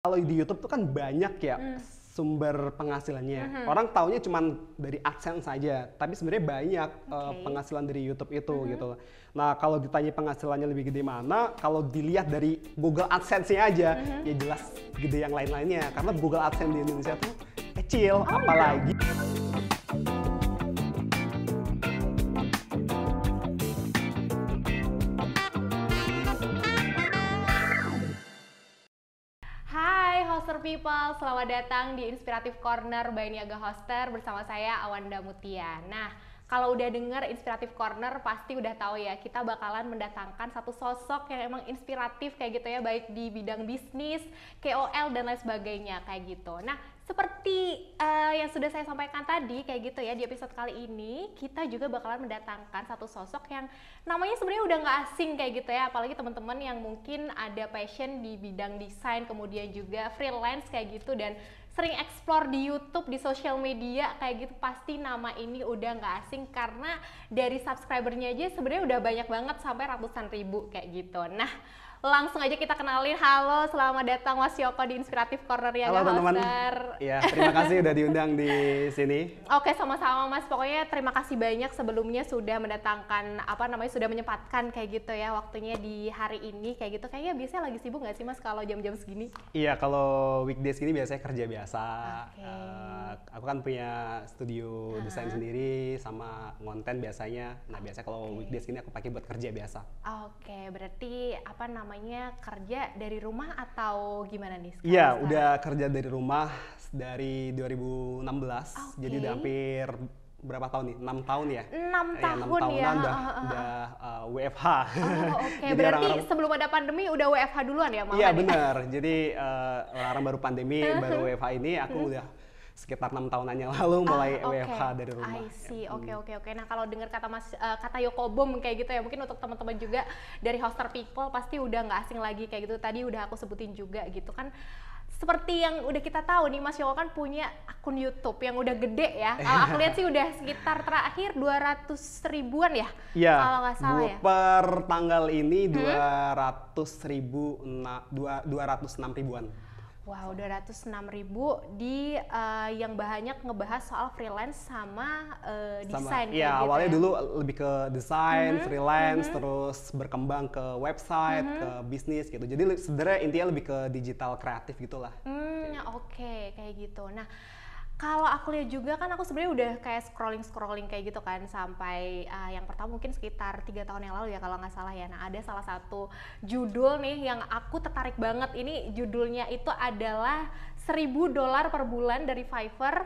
kalau di YouTube tuh kan banyak ya hmm. sumber penghasilannya. Mm hmm. Orang taunya cuma dari AdSense saja, tapi sebenarnya banyak eh, okay. uh, penghasilan dari YouTube itu mm hmm. gitu. Nah, kalau ditanya penghasilannya lebih gede mana, kalau dilihat dari Google AdSense-nya aja, mm hmm. ya jelas gede yang lain-lainnya karena Google AdSense di Indonesia tuh kecil oh, iya. apalagi. Yeah. people, selamat datang di Inspiratif Corner by Niaga Hoster bersama saya Awanda Mutia. Nah, kalau udah dengar Inspiratif Corner pasti udah tahu ya kita bakalan mendatangkan satu sosok yang emang inspiratif kayak gitu ya baik di bidang bisnis, KOL dan lain sebagainya kayak gitu. Nah, seperti uh, yang sudah saya sampaikan tadi kayak gitu ya di episode kali ini kita juga bakalan mendatangkan satu sosok yang namanya sebenarnya udah nggak asing kayak gitu ya apalagi teman-teman yang mungkin ada passion di bidang desain kemudian juga freelance kayak gitu dan sering explore di YouTube, di sosial media kayak gitu pasti nama ini udah nggak asing karena dari subscribernya aja sebenarnya udah banyak banget sampai ratusan ribu kayak gitu. Nah, langsung aja kita kenalin. Halo, selamat datang Mas Yoko di Inspiratif Corner ya, Halo teman-teman. ya terima kasih udah diundang di sini. Oke, sama-sama Mas. Pokoknya terima kasih banyak sebelumnya sudah mendatangkan apa namanya sudah menyempatkan kayak gitu ya waktunya di hari ini kayak gitu. Kayaknya biasanya lagi sibuk nggak sih Mas kalau jam-jam segini? Iya, kalau weekdays gini biasanya kerja biasa. Okay. Uh, eh, aku kan punya studio uh-huh. desain sendiri sama konten biasanya. Nah, biasanya kalau weekdays gini aku pakai buat kerja biasa. Oke, okay, berarti apa namanya namanya kerja dari rumah atau gimana nih sekarang? Iya, udah kerja dari rumah dari 2016. Okay. Ah, Jadi udah hampir berapa tahun nih? 6 tahun ya? 6 iya, tahun ya. 6 ya. udah, ah, ah, udah uh, eh, WFH. Oh, oke. Okay. Berarti orang -orang, sebelum ada pandemi udah WFH duluan ya, Mama? Iya, ya? benar. Jadi uh, orang-orang baru pandemi, baru WFH ini aku hmm. udah sekitar enam tahunan yang lalu ah, mulai ah, okay. WFH dari rumah. I ya. see. Oke okay, hmm. oke okay, oke. Okay. Nah kalau dengar kata Mas uh, kata Yokobom kayak gitu ya mungkin untuk teman-teman juga dari Hoster People pasti udah nggak asing lagi kayak gitu. Tadi udah aku sebutin juga gitu kan seperti yang udah kita tahu nih Mas Yoko kan punya akun YouTube yang udah gede ya. Kalau aku lihat sih udah sekitar terakhir 200 ribuan ya. Iya. Kalau nggak salah ya. Per tanggal ini hmm? 200 ribu 206 ribuan. Wow, 206 ribu di uh, yang banyak ngebahas soal freelance sama uh, desain. Iya, gitu awalnya ya. dulu eh, lebih ke desain, -hmm, freelance, -hmm. terus berkembang ke website, -hmm. ke bisnis gitu. Jadi sebenarnya intinya lebih ke digital kreatif gitulah. Hmm, gitu. oke, okay, kayak gitu. Nah kalau aku lihat juga kan aku sebenarnya udah kayak scrolling scrolling kayak gitu kan sampai uh, yang pertama mungkin sekitar tiga tahun yang lalu ya kalau nggak salah ya nah ada salah satu judul nih yang aku tertarik banget ini judulnya itu adalah seribu dolar per bulan dari Fiverr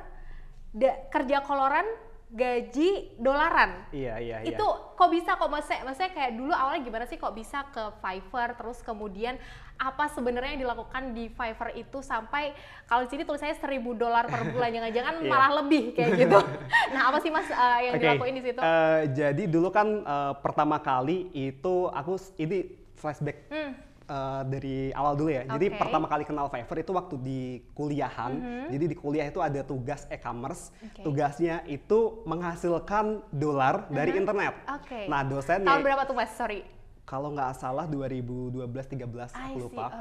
da, kerja koloran gaji dolaran. Iya, iya, iya. Itu kok bisa kok maksudnya, maksudnya kayak dulu awalnya gimana sih kok bisa ke Fiverr terus kemudian apa sebenarnya yang dilakukan di Fiverr itu sampai kalau di sini tulisannya seribu dolar per bulan jangan-jangan yeah. malah lebih kayak gitu. nah, apa sih Mas uh, yang okay. dilakuin di situ? Uh, jadi dulu kan uh, pertama kali itu aku ini flashback hmm uh, dari awal dulu ya. Okay. Jadi pertama kali kenal Fiverr itu waktu di kuliahan. Mm -hmm. Jadi di kuliah itu ada tugas e-commerce. Okay. Tugasnya itu menghasilkan dolar mm -hmm. dari internet. Okay. Nah dosennya. Tahun berapa tuh mas? Sorry kalau nggak salah 2012 13 aku lupa. Oh,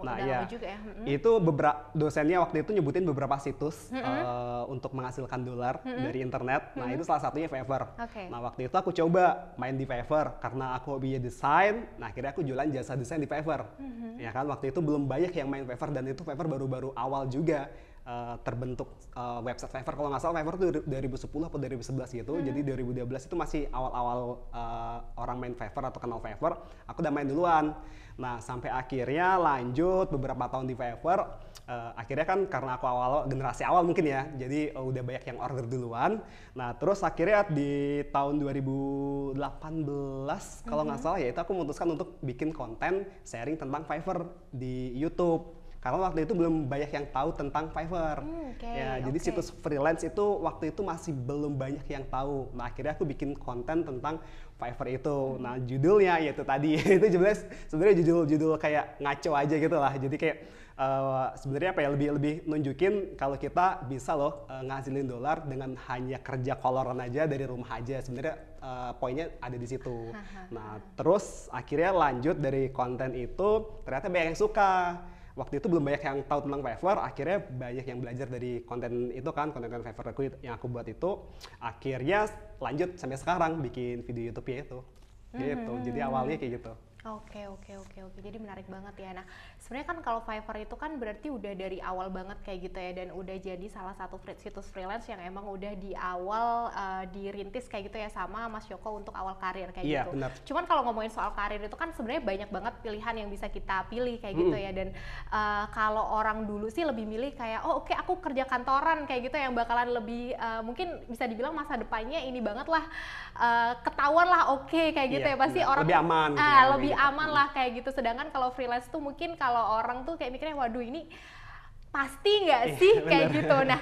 udah, nah, udah ya. juga ya. -hmm. Itu beberapa dosennya waktu itu nyebutin beberapa situs -hmm. uh, untuk menghasilkan dolar -hmm. dari internet. Nah, -hmm. itu salah satunya Fiverr. Okay. Nah, waktu itu aku coba main di Fiverr karena aku hobi desain. Nah, akhirnya aku jualan jasa desain di Fiverr. Mm -hmm. Ya kan waktu itu belum banyak yang main Fiverr dan itu Fiverr baru-baru awal juga. Eh, terbentuk uh, website Fiverr. Kalau nggak salah Fiverr itu 2010 atau 2011 gitu. Hmm. Jadi 2012 itu masih awal-awal uh, orang main Fiverr atau kenal Fiverr. Aku udah main duluan. Nah sampai akhirnya lanjut beberapa tahun di Fiverr. Uh, akhirnya kan karena aku awal generasi awal mungkin ya, jadi uh, udah banyak yang order duluan. Nah terus akhirnya di tahun 2018 kalau nggak hmm. salah ya itu aku memutuskan untuk bikin konten sharing tentang Fiverr di YouTube karena waktu itu belum banyak yang tahu tentang Fiverr. Hmm, okay, ya, jadi okay. situs freelance itu waktu itu masih belum banyak yang tahu. Nah, akhirnya aku bikin konten tentang Fiverr itu. Hmm. Nah, judulnya yaitu tadi itu jelas sebenarnya judul-judul kayak ngaco aja gitu lah. Jadi kayak uh, sebenarnya apa ya lebih lebih nunjukin kalau kita bisa loh uh, ngasilin dolar dengan hanya kerja koloran aja dari rumah aja. Sebenarnya uh, poinnya ada di situ. nah, terus akhirnya lanjut dari konten itu ternyata banyak yang suka waktu itu belum banyak yang tahu tentang Fiverr akhirnya banyak yang belajar dari konten itu kan konten-konten Fiverr aku yang aku buat itu akhirnya lanjut sampai sekarang bikin video YouTube nya itu gitu mm -hmm. jadi mhm. awalnya kayak gitu Oke oke oke oke. Jadi menarik banget ya. Nah, sebenarnya kan kalau Fiverr itu kan berarti udah dari awal banget kayak gitu ya dan udah jadi salah satu situs freelance yang emang udah di awal uh, dirintis kayak gitu ya sama Mas Yoko untuk awal karir kayak yeah, gitu. Benar. Cuman kalau ngomongin soal karir itu kan sebenarnya banyak banget pilihan yang bisa kita pilih kayak mm. gitu hmm. ya dan uh, kalau orang dulu sih lebih milih kayak oh oke okay, aku kerja kantoran kayak gitu yang bakalan lebih uh, mungkin bisa dibilang masa depannya ini banget lah uh, ketahuan lah oke okay, kayak gitu yeah, ya pasti benar. orang lebih aman. Uh, lebih lebih gitu. aman lah kayak gitu sedangkan kalau freelance tuh mungkin kalau orang tuh kayak mikirnya waduh ini pasti nggak iya, sih iya, kayak gitu nah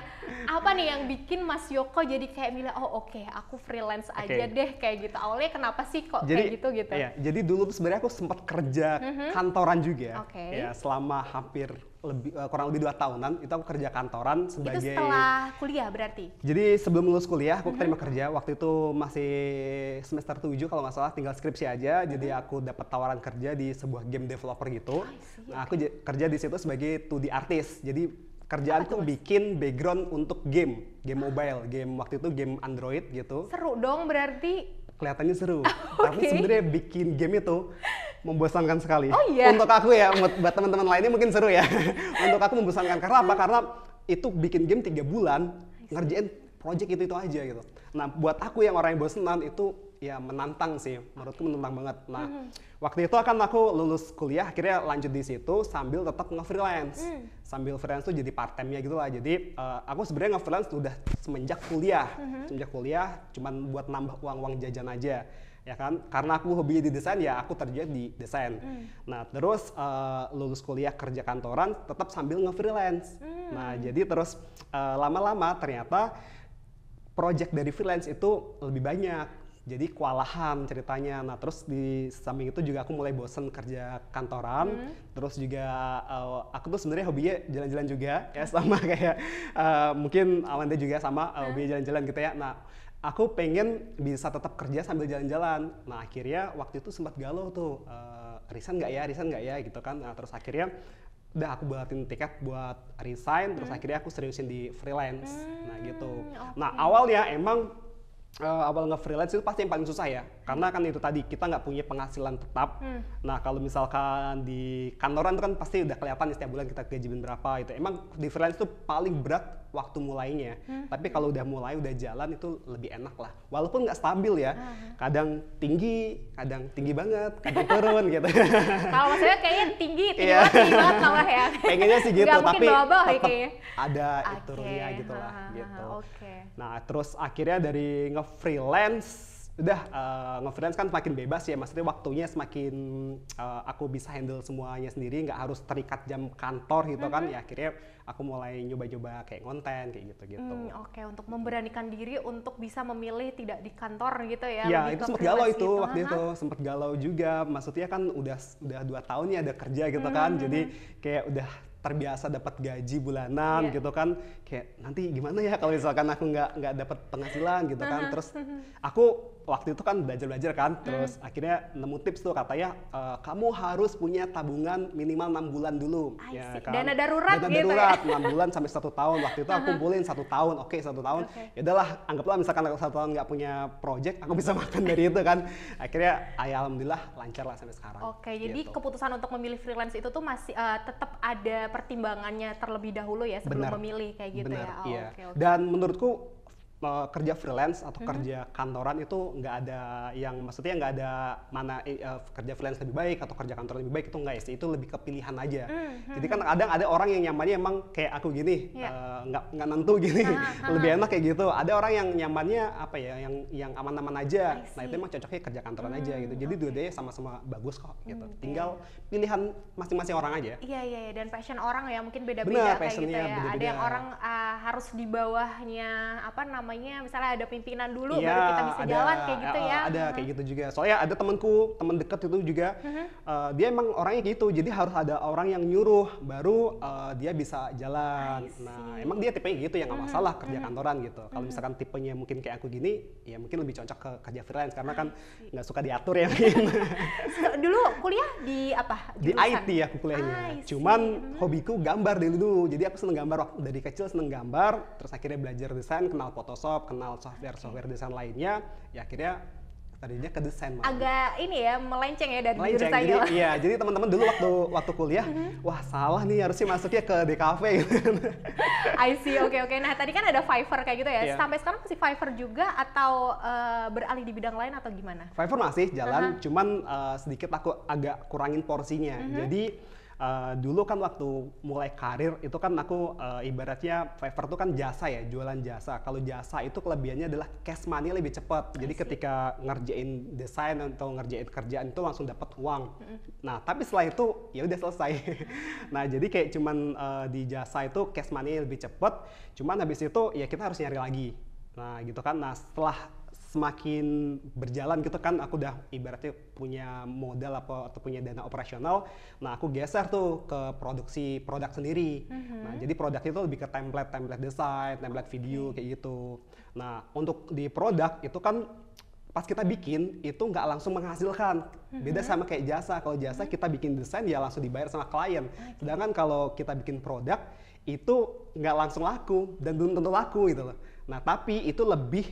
apa nih yang bikin Mas Yoko jadi kayak milih oh oke okay, aku freelance aja okay. deh kayak gitu awalnya kenapa sih kok jadi, kayak gitu gitu iya, jadi dulu sebenarnya aku sempat kerja mm -hmm. kantoran juga okay. ya selama hampir lebih uh, kurang lebih dua tahunan itu aku kerja kantoran sebagai itu setelah kuliah berarti jadi sebelum lulus kuliah aku mm -hmm. terima kerja waktu itu masih semester tujuh kalau nggak salah tinggal skripsi aja mm -hmm. jadi mm-hmm. aku dapat tawaran kerja di sebuah game developer gitu nah, aku kerja di situ sebagai 2D artist jadi kerjaan tuh bikin background untuk game game mobile game waktu itu game Android gitu seru dong berarti kelihatannya seru. okay. Ah, Tapi sebenarnya bikin game itu membosankan sekali. Oh, iya. Untuk aku ya, buat teman-teman lainnya mungkin seru ya. Untuk aku membosankan karena apa? Karena itu bikin game tiga bulan ngerjain project itu itu aja gitu. Nah buat aku yang orang yang bosan itu ya menantang sih menurutku menantang banget nah mm -hmm. waktu itu akan aku lulus kuliah akhirnya lanjut di situ sambil tetap nge-freelance mm. sambil freelance tuh jadi part time ya gitu lah jadi uh, aku sebenarnya nge-freelance udah semenjak kuliah mm -hmm. semenjak kuliah cuman buat nambah uang-uang jajan aja ya kan karena aku hobi di desain ya aku terjun di desain mm. nah terus uh, lulus kuliah kerja kantoran tetap sambil nge-freelance mm. nah jadi terus eh, lama-lama uh, ternyata project dari freelance itu lebih banyak jadi kewalahan ceritanya. Nah terus di samping itu juga aku mulai bosen kerja kantoran. Hmm. Terus juga uh, aku tuh sebenarnya hobinya jalan-jalan juga ya sama kayak uh, mungkin Amanda juga sama uh, hobinya hmm. jalan-jalan gitu ya. Nah aku pengen bisa tetap kerja sambil jalan-jalan. Nah akhirnya waktu itu sempat galau tuh uh, resign nggak ya, resign nggak ya gitu kan. Nah terus akhirnya udah aku buatin tiket buat resign. Terus hmm. akhirnya aku seriusin di freelance. Nah, gitu. Hmm, nah gitu. Okay. Nah awalnya emang uh, awal nge-freelance itu pasti yang paling susah ya karena kan itu tadi kita nggak punya penghasilan tetap hmm. nah kalau misalkan di kantoran itu kan pasti udah kelihatan setiap bulan kita gaji berapa itu emang di freelance itu paling berat waktu mulainya hmm. tapi kalau udah mulai udah jalan itu lebih enak lah walaupun nggak stabil ya ah. kadang tinggi kadang tinggi banget kadang turun gitu kalau maksudnya kayaknya tinggi tinggi, yeah. Iya. lah ya pengennya sih gitu gak tapi bawah -bawah ya tetap ada okay. turunnya gitu lah gitu okay. nah terus akhirnya dari nge freelance udah uh, ngefreelance kan makin bebas ya maksudnya waktunya semakin uh, aku bisa handle semuanya sendiri nggak harus terikat jam kantor gitu mm -hmm. kan mm-hmm. ya akhirnya aku mulai nyoba-nyoba kayak konten kayak gitu-gitu. Mm, Oke okay. untuk memberanikan diri untuk bisa memilih tidak di kantor gitu ya. Iya itu sempat galau itu gitu. waktu itu sempat galau juga maksudnya kan udah udah dua tahun ya ada kerja gitu mm -hmm. kan hmm, jadi hmm. kayak udah terbiasa dapat gaji bulanan yeah. gitu kan kayak nanti gimana ya kalau misalkan aku nggak nggak dapat penghasilan gitu kan terus hmm, aku waktu itu kan belajar-belajar kan, hmm. terus hmm. akhirnya nemu tips tuh katanya uh, kamu harus punya tabungan minimal enam bulan dulu, I ya see. kan? Dana darurat, dana gitu ya. darurat enam ya? bulan sampai satu tahun. Waktu itu aku kumpulin satu tahun, oke okay, satu tahun. Okay. Ya udahlah, anggaplah misalkan aku satu tahun nggak punya project, aku bisa makan dari itu kan. Akhirnya, ayah, alhamdulillah lancar lah sampai sekarang. Oke, okay, gitu. jadi keputusan untuk memilih freelance itu tuh masih uh, eh, tetap ada pertimbangannya terlebih dahulu ya sebelum Bener. memilih kayak gitu Bener, ya. Oh, iya. okay, okay. Dan menurutku Eh, kerja freelance atau mm -hmm. kerja kantoran itu nggak ada yang maksudnya nggak ada mana uh, kerja freelance lebih baik atau kerja kantoran lebih baik itu nggak sih itu lebih ke pilihan aja mm -hmm. jadi kan kadang ada orang yang nyamannya emang kayak aku gini yeah. Iya. uh, nggak nggak nentu gini ha, ha, lebih enak kayak gitu ada orang yang nyamannya apa ya yang yang aman-aman aja nah itu emang cocoknya kerja kantoran mm, aja gitu jadi okay. Mm-hmm. dua-duanya sama-sama bagus kok gitu mm, tinggal pilihan masing-masing orang aja iya, iya iya dan passion orang ya mungkin beda-beda kayak gitu ya beda -beda. ada yang orang uh, harus di bawahnya apa namanya namanya misalnya ada pimpinan dulu ya, baru kita bisa ada, jalan kayak gitu ya. Ada hmm. kayak mm-hmm. gitu juga. Soalnya ada temanku, teman dekat itu juga hmm. uh, dia emang orangnya gitu. Jadi harus ada orang yang nyuruh baru uh, dia bisa jalan. Nah, emang dia tipenya gitu ya nggak mm-hmm. masalah hmm. kerja mm-hmm. kantoran gitu. Kalau misalkan tipenya mungkin kayak aku gini, ya mungkin lebih cocok ke kerja freelance karena kan nggak suka diatur ya mungkin. dulu kuliah di apa? Di IT aku kuliahnya. Cuman Cuman hobiku gambar dulu. Jadi aku seneng gambar waktu dari kecil seneng gambar, terus akhirnya belajar desain, kenal foto Photoshop, kenal software-software desain lainnya, ya akhirnya tadinya ke desain malah. agak ini ya melenceng ya dari melenceng. jadi, ya. iya jadi teman-teman dulu waktu waktu kuliah mhm. wah salah nih harusnya masuknya ke DKV gitu kan. I see oke okay, oke okay. nah tadi kan ada Fiverr kayak gitu ya yeah. sampai sekarang masih Fiverr juga atau uh, beralih di bidang lain atau gimana Fiverr masih jalan uh -huh. cuman uh, sedikit aku agak kurangin porsinya uh mhm. -huh. jadi Eh, dulu kan waktu mulai karir itu kan aku uh, ibaratnya Fiverr tuh kan jasa ya, jualan jasa. Kalau jasa itu kelebihannya adalah cash money lebih cepat. Jadi ketika ngerjain desain atau ngerjain kerjaan itu langsung dapat uang. Nah, tapi setelah itu ya udah selesai. nah, jadi kayak cuman uh, di jasa itu cash money lebih cepat, cuman habis itu ya kita harus nyari lagi. Nah, gitu kan. Nah, setelah semakin berjalan gitu kan aku udah ibaratnya punya modal apa atau punya dana operasional nah aku geser tuh ke produksi produk sendiri mm-hmm. nah jadi produk itu lebih ke template template desain template video kayak gitu nah untuk di produk itu kan pas kita bikin itu nggak langsung menghasilkan beda mhm. sama kayak jasa kalau jasa mhm. kita bikin desain ya langsung dibayar sama klien sedangkan kalau kita bikin produk itu nggak langsung laku dan belum tentu laku gitu loh nah tapi itu lebih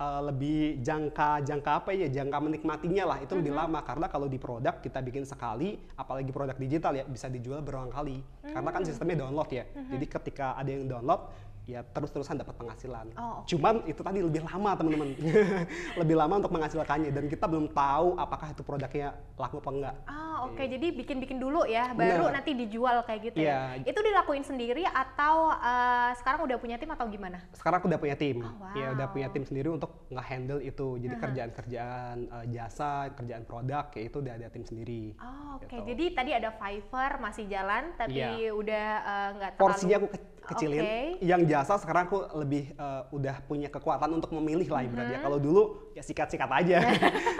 uh, lebih jangka jangka apa ya jangka menikmatinya lah itu lebih mm-hmm. lama karena kalau di produk kita bikin sekali apalagi produk digital ya bisa dijual berulang kali mm-hmm. karena kan mm. sistemnya download ya mm-hmm. jadi ketika ada yang download ya terus-terusan dapat penghasilan. Oh, okay. Cuman itu tadi lebih lama teman-teman, lebih lama untuk menghasilkannya dan kita belum tahu apakah itu produknya laku apa enggak. Ah oke, okay. Iya. jadi bikin-bikin dulu ya, baru Bener. nanti dijual kayak gitu yeah. ya. Iya. Itu dilakuin sendiri atau uh, sekarang udah punya tim atau gimana? Sekarang aku udah punya tim, oh, wow. ya udah punya tim sendiri untuk handle itu. Jadi kerjaan-kerjaan uh, jasa, kerjaan produk, ya itu udah ada tim sendiri. Oh oke, okay. gitu. jadi tadi ada Fiverr masih jalan, tapi yeah. udah eh, nggak uh, terlalu. Porsinya aku kecil kecilin. Okay. Yang jasa sekarang aku lebih uh, udah punya kekuatan untuk memilih lah ibaratnya. Mm-hmm. Kalau dulu ya sikat-sikat aja,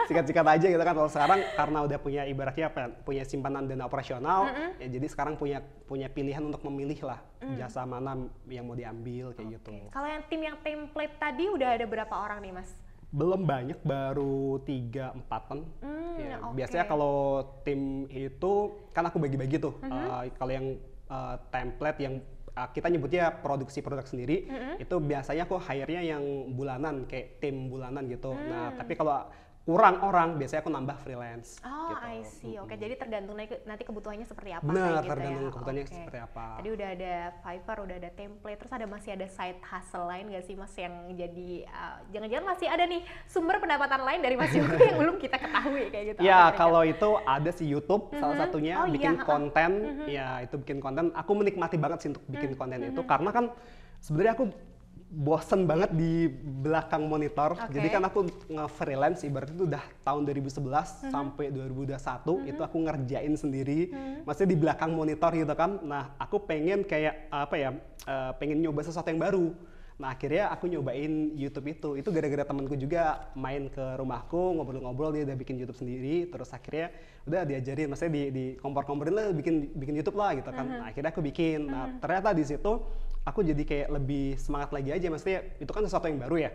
sikat-sikat aja gitu kan. Kalau sekarang karena udah punya ibaratnya apa? Punya simpanan dana operasional, mm-hmm. ya jadi sekarang punya punya pilihan untuk memilih lah mm. jasa mana yang mau diambil kayak okay. gitu. Kalau yang tim yang template tadi udah ada berapa orang nih mas? belum banyak baru tiga empatan mm, ya, okay. biasanya kalau tim itu kan aku bagi-bagi tuh mm -hmm. uh, kalau yang uh, template yang uh, kita nyebutnya produksi produk sendiri mm -hmm. itu biasanya aku hire-nya yang bulanan kayak tim bulanan gitu. Mm. Nah, hmm. tapi kalau kurang orang biasanya aku nambah freelance. Oh, gitu. I see. Oke, okay. jadi tergantung nanti kebutuhannya seperti apa. Nah gitu ya? tergantung kebutuhannya okay. seperti apa. Tadi udah ada Fiverr, udah ada template, terus ada masih ada side hustle lain gak sih Mas yang jadi eh, jangan-jangan uh, masih ada nih sumber pendapatan lain dari Mas Yoko yang belum kita ketahui kayak gitu. Ya, kalau itu ada sih YouTube salah mm-hmm. satunya oh, bikin iya. konten. Mm -hmm. Ya, itu bikin konten. Aku menikmati banget sih untuk bikin mm -hmm. konten itu mm-hmm. karena kan sebenarnya aku bosen banget di belakang monitor. Okay. Jadi kan aku nge-freelance ibaratnya itu udah tahun 2011 mm -hmm. sampai 2021 mm -hmm. itu aku ngerjain sendiri. Mm -hmm. Maksudnya di belakang monitor gitu kan. Nah, aku pengen kayak apa ya? Uh, pengen nyoba sesuatu yang baru. Nah akhirnya aku nyobain YouTube itu. Itu gara-gara temanku juga main ke rumahku ngobrol-ngobrol dia udah bikin YouTube sendiri. Terus akhirnya udah diajarin, maksudnya di, di kompor-komporin lah bikin bikin YouTube lah gitu kan. Mhm. Nah, akhirnya aku bikin. Nah mhm. ternyata di situ aku jadi kayak lebih semangat lagi aja maksudnya itu kan sesuatu yang baru ya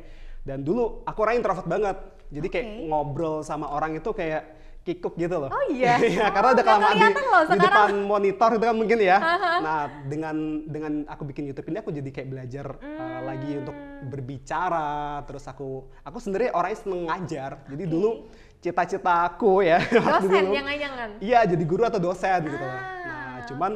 dan dulu aku orang introvert banget jadi okay. kayak ngobrol sama orang itu kayak kikuk gitu loh. Oh iya. Yeah. karena oh, udah kelamaan di, di depan monitor itu kan mungkin ya. Nah, dengan dengan aku bikin YouTube ini aku jadi kayak belajar eh, hmm. uh, lagi untuk berbicara, terus aku aku sendiri orangnya seneng ngajar. Jadi dulu cita citaku ya dosen jangan-jangan. Iya, jadi guru atau dosen gitu. ah. gitu loh. Nah, cuman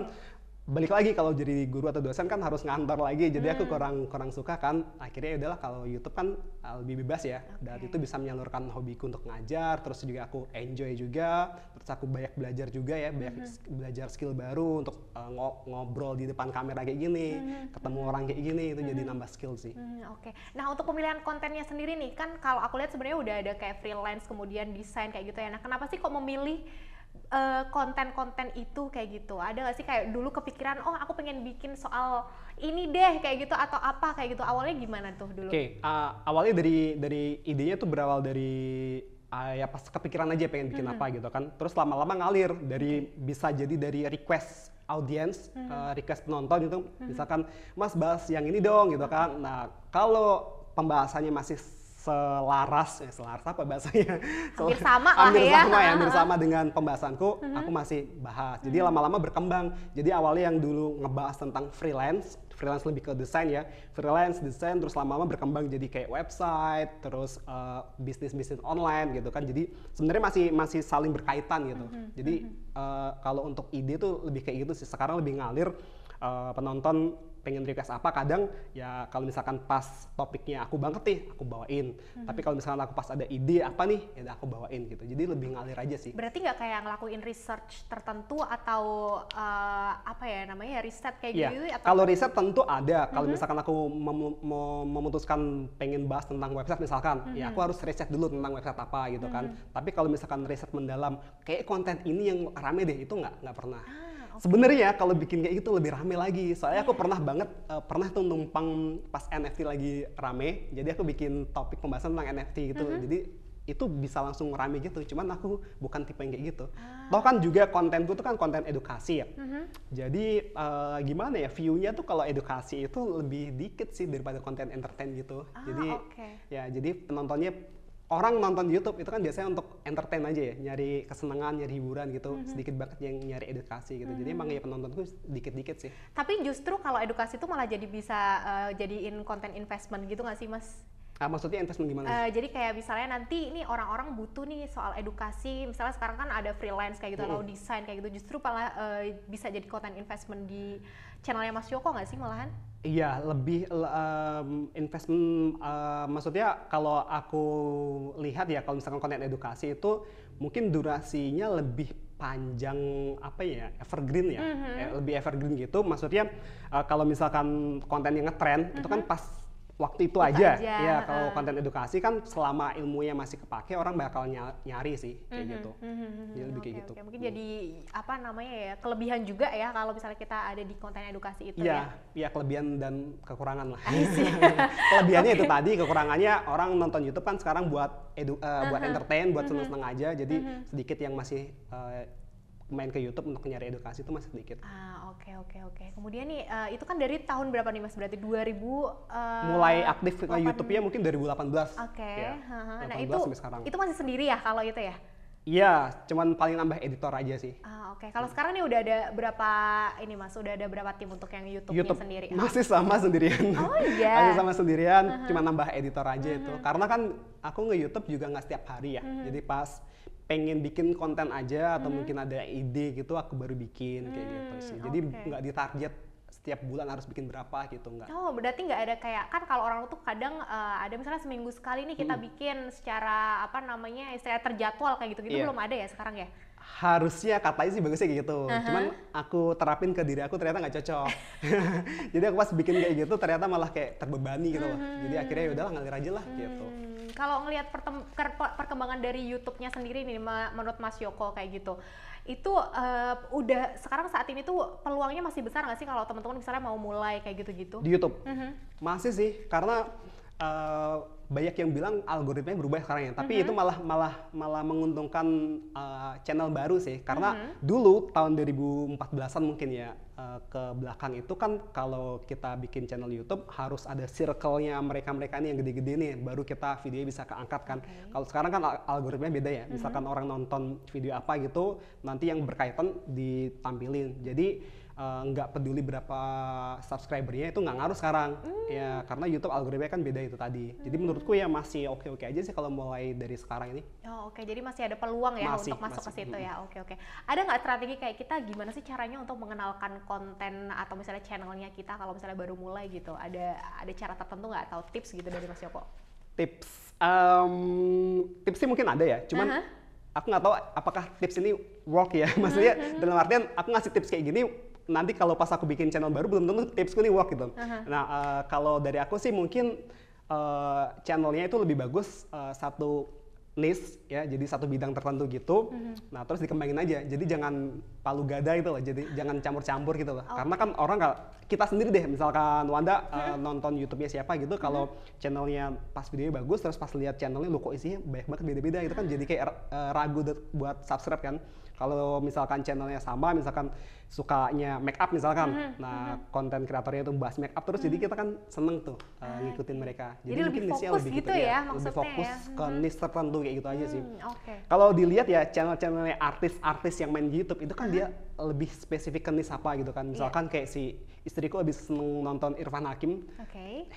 balik lagi kalau jadi guru atau dosen kan harus ngantor lagi jadi hmm. aku kurang kurang suka kan akhirnya ya udahlah kalau YouTube kan ah, lebih bebas ya okay. dari itu bisa menyalurkan hobiku untuk ngajar terus juga aku enjoy juga terus aku banyak belajar juga ya banyak hmm. belajar skill baru untuk uh, ngobrol di depan kamera kayak gini hmm. ketemu orang kayak gini itu hmm. jadi nambah skill sih hmm, oke okay. nah untuk pemilihan kontennya sendiri nih kan kalau aku lihat sebenarnya udah ada kayak freelance kemudian desain kayak gitu ya nah kenapa sih kok memilih Eh, konten-konten uh, itu kayak gitu ada gak sih kayak dulu kepikiran oh aku pengen bikin soal ini deh kayak gitu atau apa kayak gitu awalnya gimana tuh dulu? Oke okay, uh, eh, awalnya dari dari idenya tuh berawal dari uh, ya pas kepikiran aja pengen bikin mm -hmm. apa gitu kan terus lama-lama ngalir dari bisa jadi dari request audience mm -hmm. uh, request penonton gitu mm -hmm. misalkan mas bahas yang ini dong gitu kan nah kalau pembahasannya masih selaras ya selaras apa bahasanya hampir sama lah hampir ya sama ya hampir sama dengan pembahasanku hmm aku masih bahas jadi mm lama-lama berkembang jadi awalnya yang dulu ngebahas tentang freelance freelance lebih ke desain ya freelance desain terus lama-lama berkembang jadi kayak website terus uh, eh, bisnis bisnis online gitu kan jadi sebenarnya masih masih saling berkaitan gitu hmm jadi hmm uh, kalau untuk ide tuh lebih kayak gitu sih sekarang lebih ngalir uh, penonton pengen request apa kadang ya kalau misalkan pas topiknya aku banget nih aku bawain hmm. tapi kalau misalkan aku pas ada ide apa nih ya aku bawain gitu jadi lebih ngalir aja sih berarti nggak kayak ngelakuin research tertentu atau uh, apa ya namanya riset kayak yeah. gitu atau kalau riset tentu ada kalau hmm. misalkan aku mem mem memutuskan pengen bahas tentang website misalkan ya hmm. ya aku harus riset dulu tentang website apa gitu kan. hmm. kan tapi kalau misalkan riset mendalam kayak konten ini yang rame deh itu nggak nggak pernah ah Okay. Sebenarnya kalau bikin kayak gitu lebih rame lagi. Soalnya aku pernah banget uh, pernah tuh numpang pas NFT lagi rame. Jadi aku bikin topik pembahasan tentang NFT gitu. Mm -hmm. Jadi itu bisa langsung rame gitu. Cuman aku bukan tipe yang kayak gitu. Ah. Toh kan juga kontenku tuh kan konten edukasi ya. Mm -hmm. Jadi uh, gimana ya viewnya tuh kalau edukasi itu lebih dikit sih daripada konten entertain gitu. Ah, jadi okay. ya jadi penontonnya orang nonton YouTube itu kan biasanya untuk entertain aja ya, nyari kesenangan, nyari hiburan gitu, mm-hmm. sedikit banget yang nyari edukasi gitu. Mm-hmm. Jadi emang ya mm-hmm. penontonku sedikit dikit sih. Tapi justru kalau edukasi itu malah jadi bisa uh, jadiin konten investment gitu nggak sih, Mas? Ah, maksudnya investment gimana? Uh, jadi kayak misalnya nanti ini orang-orang butuh nih soal edukasi, misalnya sekarang kan ada freelance kayak gitu mm -hmm. atau desain kayak gitu, justru malah uh, bisa jadi konten investment di channelnya Mas Yoko nggak sih malahan? Iya, lebih um, investment uh, maksudnya kalau aku lihat ya kalau misalkan konten edukasi itu mungkin durasinya lebih panjang apa ya evergreen ya, mm -hmm. lebih evergreen gitu. Maksudnya uh, kalau misalkan konten yang ngetrend mm -hmm. itu kan mhm. pas waktu itu, itu aja. aja. Ya, kalau konten edukasi kan selama ilmunya masih kepake orang bakal nyari sih kayak mm-hmm. gitu. Mm-hmm. Jadi okay, gitu. Okay. Mungkin hmm. jadi apa namanya ya, kelebihan juga ya kalau misalnya kita ada di konten edukasi itu iya, ya. Iya, ya, kelebihan dan kekurangan lah. Kelebihannya okay. itu tadi, kekurangannya orang nonton YouTube kan sekarang buat edu, uh, buat entertain, buat mhm. seneng-seneng aja. Jadi mhm. sedikit yang masih uh, main ke YouTube untuk nyari edukasi itu masih sedikit. Ah, oke okay, oke okay, oke. Okay. Kemudian nih uh, itu kan dari tahun berapa nih Mas? Berarti 2000 uh, eh, mulai aktif ke YouTube-nya mungkin 2018. Oke. Okay. Ya, uh Nah, itu sekarang. itu masih sendiri ya kalau itu ya? Iya, cuman paling nambah editor aja sih. Ah, oke. Okay. Kalau hmm. sekarang nih udah ada berapa ini Mas? Udah ada berapa tim untuk yang YouTube-nya YouTube sendiri? Masih sama sendirian. Oh, oh iya. masih sama sendirian, uh -huh. cuma nambah editor aja uh -huh. itu. Karena kan aku nge-YouTube juga nggak setiap hari ya. Uh -huh. Jadi pas pengen bikin konten aja atau hmm. mungkin ada ide gitu aku baru bikin kayak mm, gitu hmm, sih. Jadi nggak okay. ditarget setiap bulan harus bikin berapa gitu nggak? Oh berarti nggak ada kayak kan kalau orang tuh kadang uh, ada misalnya seminggu sekali nih kita hmm. bikin secara apa namanya istilah terjadwal kayak gitu gitu iya. yeah. belum ada ya sekarang ya? harusnya katanya sih bagusnya kayak gitu. Uh-huh. Cuman aku terapin ke diri aku ternyata nggak cocok. Jadi aku pas bikin kayak gitu ternyata malah kayak terbebani gitu loh. Uh-huh. Jadi akhirnya ya udahlah ngalir aja lah uh-huh. gitu. Hmm kalau ngelihat perkembangan dari YouTube-nya sendiri nih menurut Mas Yoko kayak gitu itu uh, udah sekarang saat ini tuh peluangnya masih besar nggak sih kalau teman-teman misalnya mau mulai kayak gitu-gitu di YouTube mm -hmm. masih sih karena uh, banyak yang bilang algoritmanya berubah sekarang ya tapi mm -hmm. itu malah malah malah menguntungkan uh, channel baru sih karena mm -hmm. dulu tahun 2014an mungkin ya Eh, ke belakang itu kan kalau kita bikin channel YouTube harus ada circle-nya mereka-mereka ini yang gede-gede nih baru kita video bisa keangkat kan. Okay. Kalau sekarang kan algoritmanya beda ya. Misalkan mm -hmm. orang nonton video apa gitu nanti yang berkaitan ditampilin. Jadi Eh, nggak uh, peduli berapa subscribernya itu nggak ngaruh sekarang mm. ya karena YouTube algoritma kan beda itu tadi mm. jadi hmm. menurutku ya masih oke oke aja sih kalau mulai dari sekarang ini oh, oke okay. jadi masih ada peluang ya masih, untuk masuk masih. ke situ ya oke okay, oke okay. ada nggak strategi kayak kita gimana sih caranya untuk mengenalkan konten atau misalnya channelnya kita kalau misalnya baru mulai gitu ada ada cara tertentu nggak atau tips gitu dari Mas Joko tips um, tips sih mungkin ada ya cuman uh -huh. aku nggak tahu apakah tips ini work ya maksudnya uh dalam artian aku ngasih tips kayak gini nanti kalau pas aku bikin channel baru belum tentu tipsku nih work gitu. Uh -huh. Nah uh, kalau dari aku sih mungkin uh, channelnya itu lebih bagus uh, satu niche ya jadi satu bidang tertentu gitu Uh-huh. nah terus dikembangin aja jadi jangan palu gada gitu loh jadi jangan campur-campur gitu loh Okay. Oh, karena kan orang kalau kita sendiri deh misalkan Wanda uh, uh-huh. nonton YouTube-nya siapa gitu kalau uh-huh. channelnya pas videonya bagus terus pas lihat channelnya lu kok isinya banyak banget beda-beda itu kan jadi kayak uh, ragu buat subscribe kan kalau misalkan channelnya sama, misalkan sukanya make up misalkan, mm -hmm. nah mm-hmm. konten kreatornya itu bahas make up terus, mm -hmm. jadi mm-hmm. kita kan seneng tuh uh, ngikutin mereka. Jadi, jadi lebih fokus lebih gitu, gitu ya, ya lebih fokus ya. ke mm-hmm. niche tertentu kayak gitu hmm, aja sih. Mm, okay. Kalau dilihat ya channel-channelnya artis-artis yang main di YouTube itu kan hmm. dia lebih spesifik ke niche apa gitu kan. Iya. Misalkan yeah. kayak si istriku lebih seneng nonton Irfan Hakim,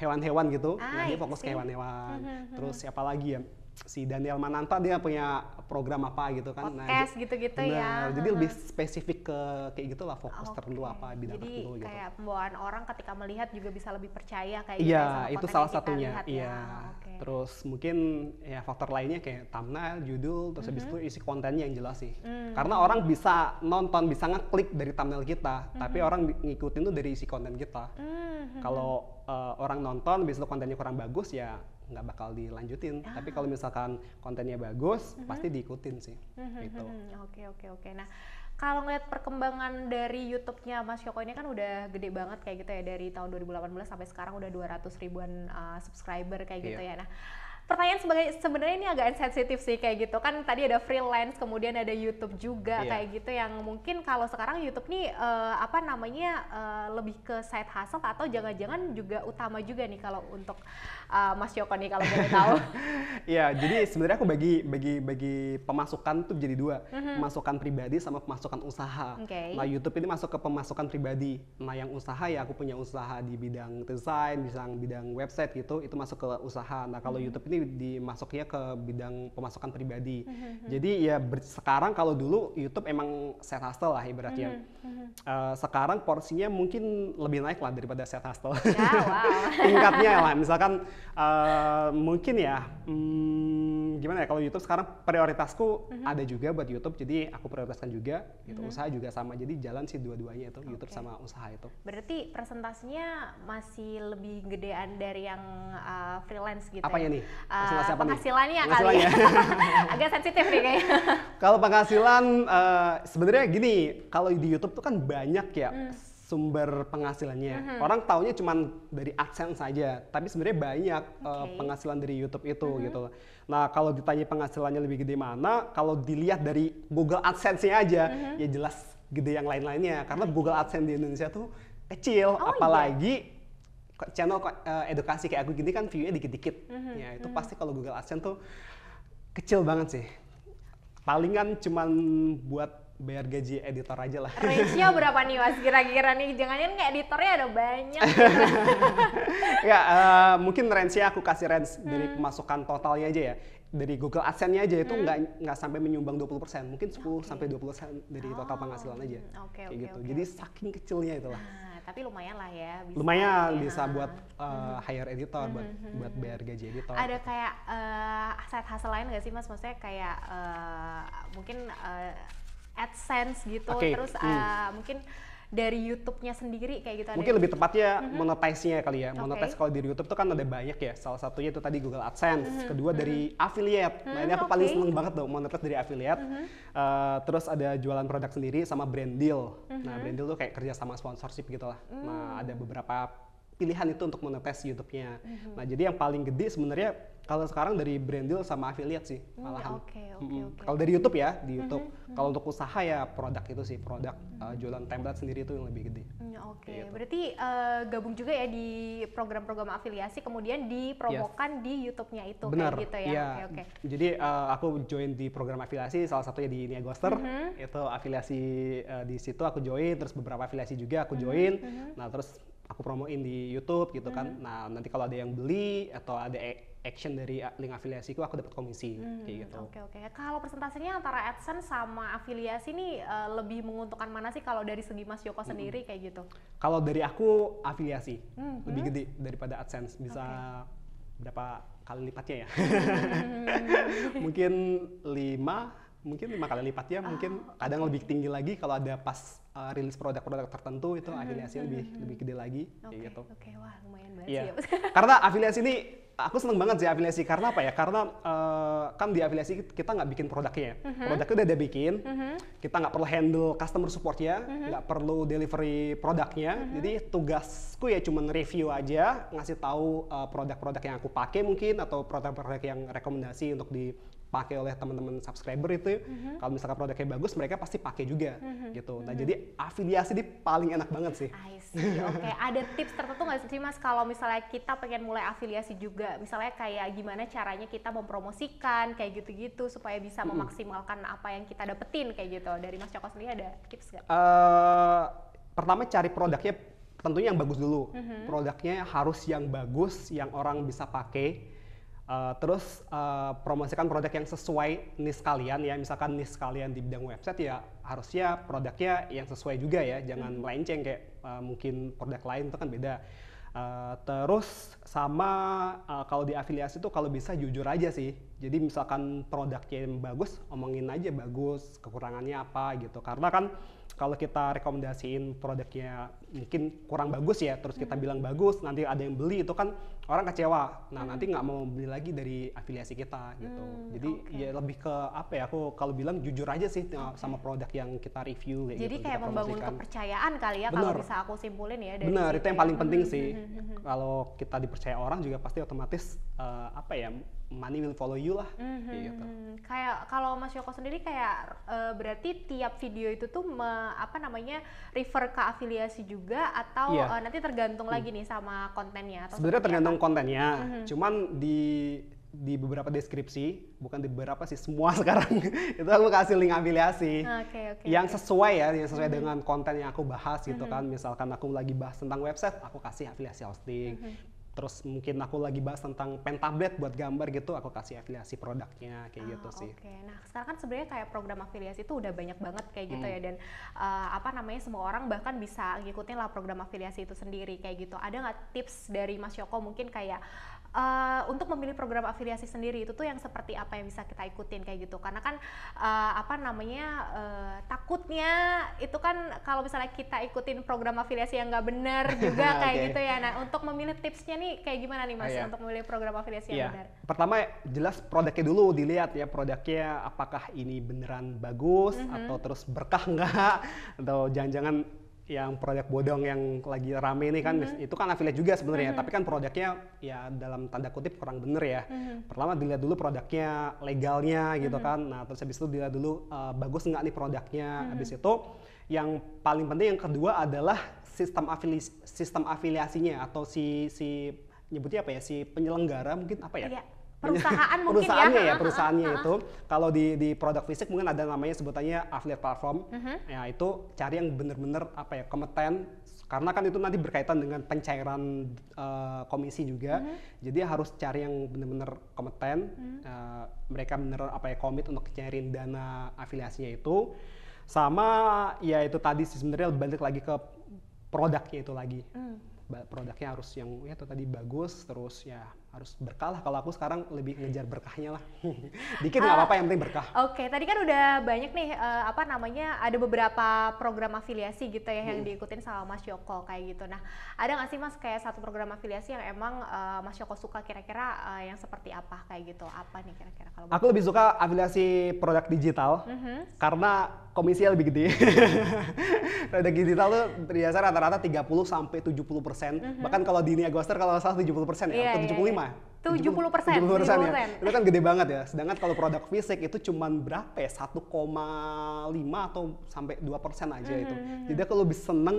hewan-hewan okay. gitu, nah, ah, nah dia iya fokus see. ke hewan-hewan. Hmm, Terus siapa lagi ya? si Daniel Mananta dia punya program apa gitu kan nah, podcast nah, gitu-gitu nah, ya jadi lebih spesifik ke kayak gitulah fokus ah, okay. tertentu apa bidang jadi tertentu gitu kayak pembawaan orang ketika melihat juga bisa lebih percaya kayak iya gitu, itu salah satunya iya ya. ya. Iya. okay. terus mungkin ya faktor lainnya kayak thumbnail judul terus mm -hmm. habis mhm. itu isi kontennya yang jelas sih mm -hmm. karena orang bisa nonton bisa ngeklik dari thumbnail kita mm -hmm. tapi mhm. orang ngikutin tuh dari isi konten kita mm -hmm. Mhm. kalau uh, orang nonton bisa kontennya kurang bagus ya nggak bakal dilanjutin. Ah. Tapi kalau misalkan kontennya bagus, mm -hmm. pasti diikutin sih. Mm-hmm, gitu. Mm-hmm. Oke oke oke. Nah kalau ngeliat perkembangan dari YouTube-nya Mas Yoko ini kan udah gede banget kayak gitu ya dari tahun 2018 sampai sekarang udah 200 ribuan uh, subscriber kayak gitu iya. ya. Nah pertanyaan sebagai sebenarnya ini agak sensitif sih kayak gitu kan tadi ada freelance kemudian ada YouTube juga yeah. kayak gitu yang mungkin kalau sekarang YouTube nih uh, apa namanya uh, lebih ke side hustle atau jangan-jangan juga utama juga nih kalau untuk uh, Mas Yoko nih kalau boleh tahu. Ya jadi sebenarnya aku bagi bagi bagi pemasukan tuh jadi dua, mm-hmm. pemasukan pribadi sama pemasukan usaha. Okay. Nah YouTube ini masuk ke pemasukan pribadi. Nah yang usaha ya aku punya usaha di bidang desain, bidang bidang website gitu, itu masuk ke usaha. Nah kalau mm-hmm. YouTube ini di dimasuknya ke bidang pemasukan pribadi. Mm -hmm. Jadi ya sekarang kalau dulu YouTube emang set hustle lah ibaratnya. Mm -hmm. Uh, sekarang porsinya mungkin lebih naik lah daripada set hostel yeah, wow. Tingkatnya lah, misalkan uh, mungkin ya, hmm, gimana ya kalau YouTube sekarang prioritasku uh-huh. ada juga buat YouTube, jadi aku prioritaskan juga, gitu. uh-huh. Usaha juga sama, jadi jalan sih dua-duanya itu okay. YouTube sama usaha itu. Berarti presentasinya masih lebih gedean dari yang uh, freelance gitu. apa ya? nih? uh, apa penghasilannya nih? kali. Agak sensitif nih kayaknya. kalau penghasilan uh, sebenarnya gini, kalau di YouTube itu kan banyak ya hmm. sumber penghasilannya. Hmm. Orang taunya cuma dari AdSense saja, tapi sebenarnya banyak eh, okay. uh, penghasilan dari YouTube itu hmm. gitu. Nah, kalau ditanya penghasilannya lebih gede mana, kalau dilihat dari Google AdSense-nya aja, hmm. ya jelas gede yang lain-lainnya karena Google AdSense di Indonesia tuh kecil, oh, iya. apalagi iya? channel uh, edukasi kayak aku gini kan view-nya dikit-dikit. Mm-hmm. Ya, itu mm-hmm. pasti kalau Google AdSense tuh kecil banget sih. Palingan cuman buat bayar gaji editor aja lah. Range-nya berapa nih mas? Kira-kira nih, jangan-jangan kayak editornya ada banyak. ya, uh, mungkin range-nya aku kasih range hmm. dari pemasukan totalnya aja ya. Dari Google AdSense-nya aja itu hmm. nggak hmm. nggak sampai menyumbang 20%, mungkin 10 okay. sampai 20% dari total oh. penghasilan aja. Hmm, oke, okay, oke. Okay, gitu. Okay. Jadi saking kecilnya itulah. Nah, tapi lumayan lah ya. Bisa lumayan ya. bisa buat uh, hire editor, hmm. buat buat bayar gaji editor. Ada kayak uh, eh, aset hasil lain nggak sih mas? Maksudnya kayak uh, mungkin uh, AdSense gitu, okay. terus hmm. Eh, mungkin dari YouTube-nya sendiri kayak gitu. Mungkin lebih gitu? tepatnya mm-hmm. monetisnya kali ya. Okay. kalau di YouTube tuh kan ada banyak ya. Salah satunya itu tadi Google AdSense, mm-hmm. kedua mm-hmm. Nah, mm-hmm dari affiliate. Mm-hmm. Nah, eh, ini aku okay. paling seneng banget dong monetis dari affiliate. Mm-hmm. Uh, terus ada jualan produk sendiri sama brand deal. Nah, mm-hmm. Nah, brand deal tuh kayak kerja sama sponsorship gitu lah. Nah, mm. Nah, ada beberapa pilihan itu untuk monetis YouTube-nya. Mm-hmm. Nah, jadi yang paling gede sebenarnya kalau sekarang dari brand deal sama affiliate sih hmm, malahan. Oke, okay, oke, okay, Kalau dari YouTube ya, di YouTube. Mm -hmm. Kalau untuk usaha ya produk itu sih, produk mm -hmm. uh, jualan template sendiri itu yang lebih gede. Mm, oke. Okay. Gitu. Berarti uh, gabung juga ya di program-program afiliasi kemudian dipromokan yes. di YouTube-nya itu Bener. kayak gitu ya. Okay, iya. okay. Jadi uh, aku join di program afiliasi salah satunya di Niagoster. Mm -hmm. Itu afiliasi uh, di situ aku join terus beberapa afiliasi juga aku mm-hmm, join. Mm -hmm. Nah, terus aku promoin di YouTube gitu kan. Hmm. Nah, nanti kalau ada yang beli atau ada e-, action dari link afiliasiku aku dapat komisi mm. kayak gitu. Oke, okay, oke. Okay. Kalau persentasenya antara AdSense sama afiliasi ini uh, eh, lebih menguntungkan mana sih kalau dari segi Mas Yoko hmm. sendiri mm. kayak gitu? Kalau dari aku afiliasi -hmm. lebih hmm. gede daripada AdSense bisa okay. berapa kali lipatnya ya? Mungkin lima mungkin lima kali lipat ya, mungkin oh. kadang lebih tinggi lagi kalau ada pas uh, rilis produk-produk tertentu itu hmm, afiliasi hmm, lebih lebih hmm. gede lagi okay, gitu. Oke, okay. wah lumayan banget yeah. Ya. karena afiliasi ini aku seneng banget sih afiliasi karena apa ya? Karena uh, kan di afiliasi kita nggak bikin produknya, mm -hmm. produknya udah ada bikin, mm -hmm. kita nggak perlu handle customer supportnya, mm-hmm. nggak mm -hmm. perlu delivery produknya. Mm -hmm. Jadi tugasku ya cuma review aja, ngasih tahu uh, produk-produk yang aku pakai mungkin atau produk-produk yang rekomendasi untuk di pakai oleh teman-teman subscriber itu mm-hmm. kalau misalkan produknya bagus mereka pasti pakai juga mm-hmm. gitu nah mm-hmm. jadi afiliasi ini paling enak banget sih oke okay. ada tips tertentu nggak sih mas kalau misalnya kita pengen mulai afiliasi juga misalnya kayak gimana caranya kita mempromosikan kayak gitu-gitu supaya bisa mm-hmm. memaksimalkan apa yang kita dapetin kayak gitu dari mas Joko sendiri ada tips nggak? Uh, pertama cari produknya tentunya yang bagus dulu mm-hmm. produknya harus yang bagus yang orang bisa pakai Uh, terus uh, promosikan produk yang sesuai niche kalian ya. Misalkan niche kalian di bidang website ya harusnya produknya yang sesuai juga ya. Jangan hmm. melenceng kayak uh, mungkin produk lain itu kan beda. Eh, terus sama uh, kalau di afiliasi itu kalau bisa jujur aja sih. Jadi misalkan produknya yang bagus, omongin aja bagus, kekurangannya apa gitu. Karena kan kalau kita rekomendasiin produknya mungkin kurang bagus ya, terus kita hmm. bilang bagus, nanti ada yang beli itu kan orang kecewa. Nah hmm. nanti nggak mau beli lagi dari afiliasi kita gitu. Hmm, Jadi okay. ya lebih ke apa ya? Aku kalau bilang jujur aja sih eh, okay. sama produk yang kita review. Jadi gitu, kayak membangun kepercayaan kali ya kalau bisa aku simpulin ya. Dari Bener itu yang paling penting hmm, sih hmm, hmm hmm kalau kita dipercaya orang juga pasti otomatis uh, apa ya money will follow you lah mm-hmm. gitu kayak kalau Mas Yoko sendiri kayak uh, berarti tiap video itu tuh me, apa namanya refer ke afiliasi juga atau yeah. Iya. uh, nanti tergantung mm. lagi hmm. nih sama kontennya sebenarnya tergantung apa? kontennya mm-hmm. cuman di di beberapa deskripsi, bukan di beberapa sih semua sekarang itu aku kasih link afiliasi okay, okay, yang sesuai ya, yang sesuai mm -hmm. dengan konten yang aku bahas gitu mm -hmm. kan. Misalkan aku lagi bahas tentang website, aku kasih afiliasi hosting. Mm -hmm. Terus mungkin aku lagi bahas tentang pen tablet buat gambar gitu, aku kasih afiliasi produknya kayak ah, gitu sih. Oke, nah sekarang kan sebenarnya kayak program afiliasi itu udah banyak banget kayak gitu hmm. ya dan uh, apa namanya semua orang bahkan bisa ngikutin lah program afiliasi itu sendiri kayak gitu. Ada nggak tips dari Mas Yoko mungkin kayak uh, untuk memilih program afiliasi sendiri itu tuh yang seperti apa yang bisa kita ikutin kayak gitu karena kan uh, apa namanya uh, takutnya itu kan kalau misalnya kita ikutin program afiliasi yang nggak benar juga kayak okay. gitu ya nah untuk memilih tipsnya nih kayak gimana nih mas ah, iya. untuk memilih program afiliasi yang iya. benar pertama jelas produknya dulu dilihat ya produknya apakah ini beneran bagus mm -hmm. atau terus berkah nggak atau jangan-jangan yang produk bodong yang lagi rame ini kan mm-hmm. itu kan affiliate juga sebenarnya mm-hmm. tapi kan produknya ya dalam tanda kutip kurang bener ya mm-hmm. pertama dilihat dulu produknya legalnya gitu mm-hmm. kan nah terus habis itu dilihat dulu uh, bagus nggak nih produknya mm-hmm. habis itu yang paling penting yang kedua adalah sistem afili sistem afiliasinya atau si si nyebutnya apa ya si penyelenggara mungkin apa ya yeah perusahaan mungkin ya. perusahaannya ya, ya perusahaannya itu kalau di di produk fisik mungkin ada namanya sebutannya affiliate platform uh mhm. -huh. ya itu cari yang benar-benar apa ya kompeten karena kan itu nanti berkaitan dengan pencairan uh, komisi juga uh mhm. -huh. jadi harus cari yang benar-benar kompeten uh -huh. uh, mereka bener apa ya komit untuk cairin dana afiliasinya itu sama ya itu tadi sih sebenarnya balik lagi ke produknya itu lagi uh. produknya harus yang ya itu tadi bagus terus ya harus berkah kalau aku sekarang lebih ngejar berkahnya lah dikit nggak ah, apa-apa yang penting berkah oke okay. tadi kan udah banyak nih uh, apa namanya ada beberapa program afiliasi gitu ya hmm. yang diikutin sama Mas Yoko kayak gitu nah ada nggak sih Mas kayak satu program afiliasi yang emang uh, Mas Yoko suka kira-kira uh, yang seperti apa kayak gitu apa nih kira-kira kalau aku lebih suka afiliasi produk digital mm -hmm. karena komisinya lebih gede produk digital tuh biasanya rata-rata 30 sampai 70 persen mm -hmm. bahkan kalau di Niagoster kalau salah 70 persen yeah, ya iya, atau 75 yeah, yeah. 70 nah, persen. 70 persen ya. Itu kan gede banget ya. Sedangkan kalau produk fisik itu cuma berapa ya? 1,5 atau sampai 2 persen aja mm -hmm. itu. Hmm, hmm. Jadi aku lebih seneng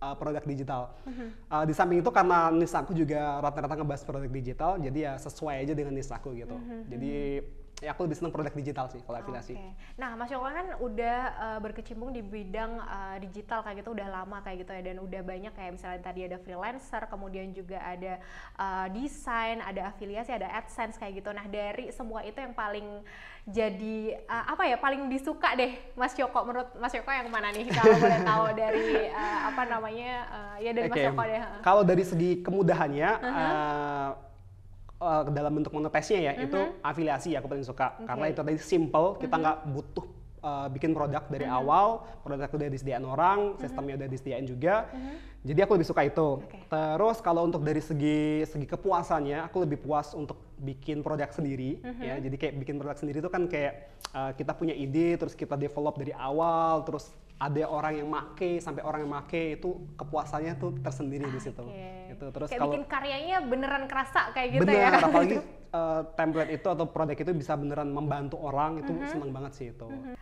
uh, produk digital. Mm -hmm. uh, di samping itu karena nis aku juga rata-rata ngebahas produk digital, jadi ya sesuai aja dengan nis aku gitu. Mm -hmm. Jadi hmm ya aku lebih senang produk digital sih kalau Okay. Nah, Mas Yoko kan udah uh, berkecimpung di bidang uh, digital kayak gitu udah lama kayak gitu ya dan udah banyak kayak misalnya tadi ada freelancer, kemudian juga ada uh, desain, ada afiliasi, ada AdSense kayak gitu. Nah, dari semua itu yang paling jadi uh, apa ya paling disuka deh Mas Yoko menurut Mas Yoko yang mana nih kalau boleh tahu dari uh, apa namanya uh, ya dari okay. Mas Yoko deh. Kalau dari segi kemudahannya uh -huh. uh, uh, dalam bentuk monetisnya ya, mm -hmm. itu mhm. afiliasi ya aku paling suka. Okay. Karena itu tadi simple, kita mhm. nggak mm -hmm. butuh uh, bikin produk dari mm -hmm. awal, produk itu udah disediain orang, mhm. sistemnya udah disediain juga. Mm -hmm. Jadi aku lebih suka itu. Okay. Terus kalau untuk dari segi segi kepuasannya, aku lebih puas untuk bikin produk sendiri mm -hmm. ya. Jadi kayak bikin produk sendiri itu kan kayak uh, kita punya ide, terus kita develop dari awal, terus ada orang yang make sampai orang yang make itu kepuasannya tuh tersendiri ah, di situ. Itu terus kayak kalau bikin karyanya beneran kerasa kayak gitu bener, ya. apalagi uh, template itu atau produk itu bisa beneran membantu orang itu mm -hmm. seneng banget sih itu. Mm -hmm.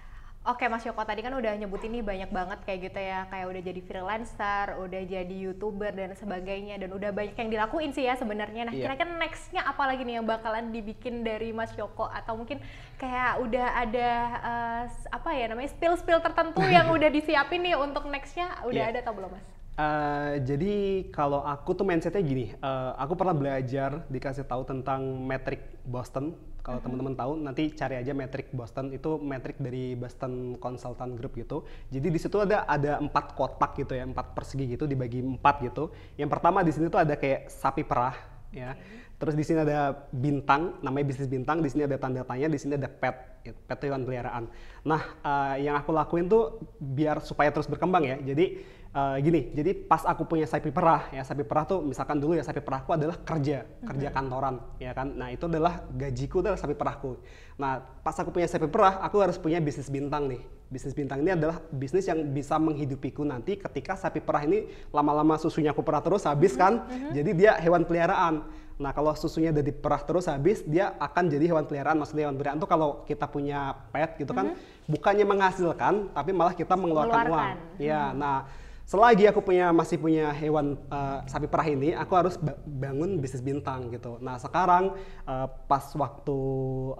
Oke Mas Yoko tadi kan udah nyebutin nih banyak banget kayak gitu ya kayak udah jadi freelancer, udah jadi youtuber dan sebagainya dan udah banyak yang dilakuin sih ya sebenarnya. Nah kira kira-kira nextnya apa lagi nih yang bakalan dibikin dari Mas Yoko atau mungkin kayak udah ada uh, apa ya namanya spill spill tertentu yang udah disiapin nih untuk nextnya udah yeah. ada atau belum Mas? Uh, jadi kalau aku tuh mindsetnya gini, uh, aku pernah belajar dikasih tahu tentang metrik Boston kalau mm-hmm. teman-teman tahu nanti cari aja metric Boston itu metric dari Boston Consultant Group gitu. Jadi di situ ada ada empat kotak gitu ya, empat persegi gitu dibagi empat gitu. Yang pertama di sini tuh ada kayak sapi perah ya. Okay. Terus di sini ada bintang, namanya bisnis bintang. Di sini ada tanda tanya, di sini ada pet, pet hewan peliharaan. Nah, uh, yang aku lakuin tuh biar supaya terus berkembang ya. Jadi uh, gini, jadi pas aku punya sapi perah, ya sapi perah tuh misalkan dulu ya sapi perahku adalah kerja, hmm kerja kantoran, ya kan. Nah itu adalah gajiku adalah sapi perahku. Nah pas aku punya sapi perah, aku harus punya bisnis bintang nih. Bisnis bintang ini adalah bisnis yang bisa menghidupiku nanti ketika sapi perah ini lama-lama susunya aku perah terus habis mm-hmm, kan, hmm jadi dia hewan peliharaan. Nah kalau susunya udah perah terus habis dia akan jadi hewan peliharaan. Maksudnya hewan peliharaan tuh kalau kita punya pet gitu kan, mm-hmm. bukannya menghasilkan, tapi malah kita mengeluarkan, mengeluarkan. uang. Ya, mm-hmm. nah selagi aku punya masih punya hewan uh, sapi perah ini aku harus bangun bisnis bintang gitu nah sekarang uh, pas waktu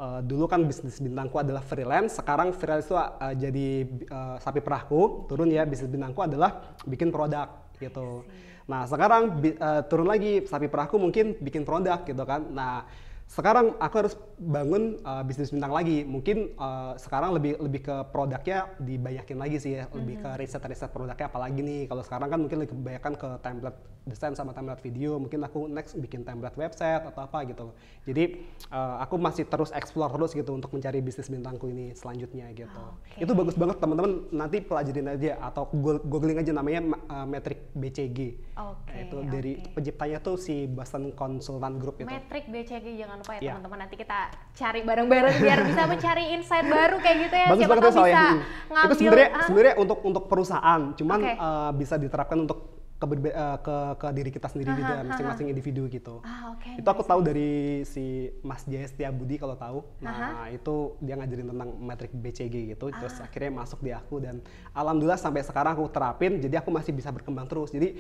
uh, dulu kan bisnis bintangku adalah freelance sekarang freelance itu uh, jadi uh, sapi perahku turun ya bisnis bintangku adalah bikin produk gitu nah sekarang uh, turun lagi sapi perahku mungkin bikin produk gitu kan nah sekarang aku harus bangun uh, bisnis bintang lagi mungkin uh, sekarang lebih lebih ke produknya dibanyakin lagi sih ya lebih mm-hmm. ke mhm. riset riset produknya apalagi nih kalau sekarang kan mungkin lebih kebanyakan ke template desain sama template video mungkin aku next bikin template website atau apa gitu jadi uh, aku masih terus explore terus gitu untuk mencari bisnis bintangku ini selanjutnya gitu okay. itu bagus banget teman-teman nanti pelajarin aja atau googling aja namanya uh, metrik BCG okay, nah, itu okay. dari penciptanya tuh si Boston Consultant Group itu metrik BCG jangan jangan lupa ya yeah. teman-teman nanti kita cari bareng-bareng biar bisa mencari insight baru kayak gitu ya. Bagus Siapa ya tahu bisa yang hmm. ngambil. Itu sebenarnya uh, sebenarnya untuk untuk perusahaan, cuman okay. uh, eh, bisa diterapkan untuk ke, uh, ke ke diri kita sendiri di gitu dalam ya, masing-masing individu gitu. Ah, okay, itu aku tahu dari si Mas Jaya Setia Budi kalau tahu. Nah, -huh. itu dia ngajarin tentang metrik BCG gitu. Ah. Terus akhirnya masuk di aku dan alhamdulillah sampai sekarang aku terapin jadi aku masih bisa berkembang terus. Jadi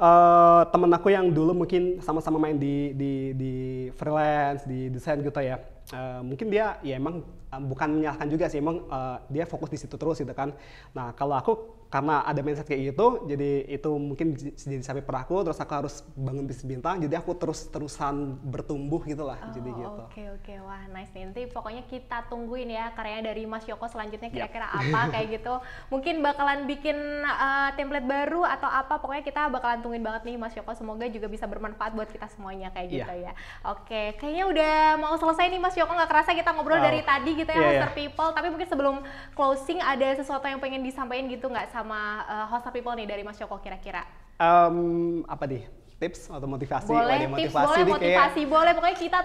uh, temen aku yang dulu mungkin sama-sama main di, di di freelance di desain gitu ya uh, mungkin dia ya emang uh, bukan menyalahkan juga sih emang uh, dia fokus di situ terus gitu kan nah kalau aku karena ada mindset kayak gitu jadi itu mungkin jadi sampai peraku terus aku harus bangun bisnis bintang jadi aku terus terusan bertumbuh gitulah oh, jadi gitu oke okay, oke okay. wah nice nih nanti pokoknya kita tungguin ya karya dari Mas Yoko selanjutnya kira-kira yep. apa kayak gitu mungkin bakalan bikin uh, template baru atau apa pokoknya kita bakalan tungguin banget nih Mas Yoko semoga juga bisa bermanfaat buat kita semuanya kayak iya. gitu yeah. ya oke okay. kayaknya udah mau selesai nih Mas Yoko nggak kerasa kita ngobrol oh. dari tadi gitu ya yeah, iya. Master yeah. People tapi mungkin sebelum closing ada sesuatu yang pengen disampaikan gitu nggak sama uh, host people nih dari Mas Joko kira-kira? Um, apa nih? Tips atau motivasi? Boleh Wadah, tips, boleh motivasi, kayak... boleh pokoknya kita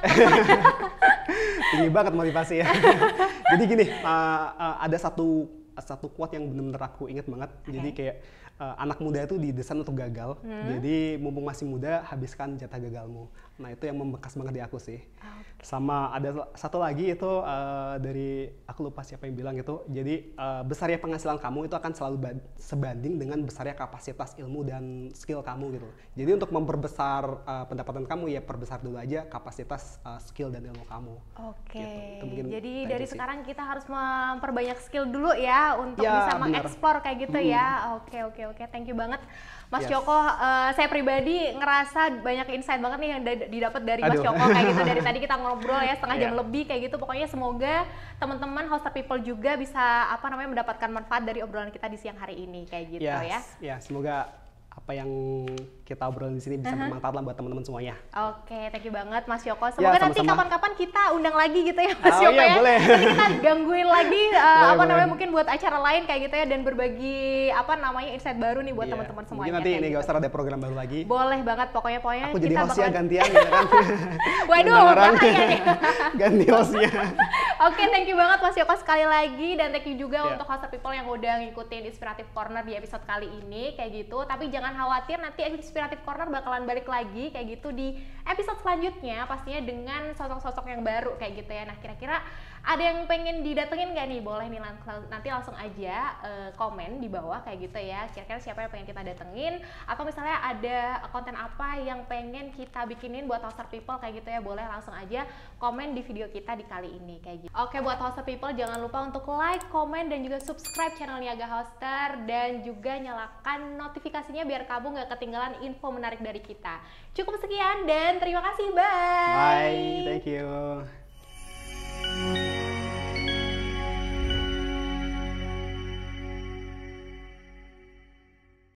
Tinggi banget motivasi ya. Jadi gini, uh, uh, ada satu satu quote yang benar-benar aku inget banget. Okay. Jadi kayak uh, anak muda itu didesain untuk gagal. Hmm. Jadi mumpung masih muda, habiskan jatah gagalmu. Nah itu yang membekas banget di aku sih. okay. Sama ada satu lagi itu uh, dari aku lupa siapa yang bilang itu. Jadi uh, besarnya penghasilan kamu itu akan selalu sebanding dengan besarnya kapasitas ilmu dan skill kamu gitu. Jadi untuk memperbesar uh, pendapatan kamu ya perbesar dulu aja kapasitas uh, skill dan ilmu kamu. Oke. Okay. Gitu. Jadi dari gitu sih. sekarang kita harus memperbanyak skill dulu ya untuk ya, bisa mengeksplor kayak gitu hmm. ya. Oke okay, oke okay, oke. Okay. Thank you banget. Mas yes. Joko, uh, saya pribadi ngerasa banyak insight banget nih yang didapat dari Aduh. Mas Joko kayak gitu dari tadi kita ngobrol ya setengah yeah. jam iya. lebih kayak gitu. Pokoknya semoga teman-teman host people juga bisa apa namanya mendapatkan manfaat dari obrolan kita di siang hari ini kayak gitu yes. ya. Ya, yeah, semoga apa yang kita obrolin di sini bisa uh-huh. bermanfaat lah buat teman-teman semuanya. Oke, okay, thank you banget Mas Yoko. Ya, Semoga ya, nanti kapan-kapan kita undang lagi gitu ya Mas oh, Yoko iya, ya. Boleh. kita gangguin lagi uh, boleh, apa namanya mungkin buat acara lain kayak gitu ya dan berbagi apa namanya insight baru nih buat yeah. teman-teman semuanya. Mungkin nanti ini gitu. gak usah ada program baru lagi. Boleh banget pokoknya pokoknya Aku kita jadi host bakal... gantian ya kan. Waduh, ya, ya. Ganti hostnya. Oke, okay, thank you banget Mas Yoko sekali lagi dan thank you juga yeah. untuk Hoster People yang udah ngikutin Inspirative Corner di episode kali ini kayak gitu. Tapi jangan khawatir nanti Inspirative Corner bakalan balik lagi kayak gitu di episode selanjutnya pastinya dengan sosok-sosok yang baru kayak gitu ya. Nah, kira-kira ada yang pengen didatengin gak nih boleh nih nanti langsung aja uh, komen di bawah kayak gitu ya kira-kira siapa yang pengen kita datengin atau misalnya ada konten apa yang pengen kita bikinin buat hoster people kayak gitu ya boleh langsung aja komen di video kita di kali ini kayak gitu oke buat hoster people jangan lupa untuk like komen dan juga subscribe channel Niaga Hoster dan juga nyalakan notifikasinya biar kamu gak ketinggalan info menarik dari kita cukup sekian dan terima kasih bye bye thank you Thank you.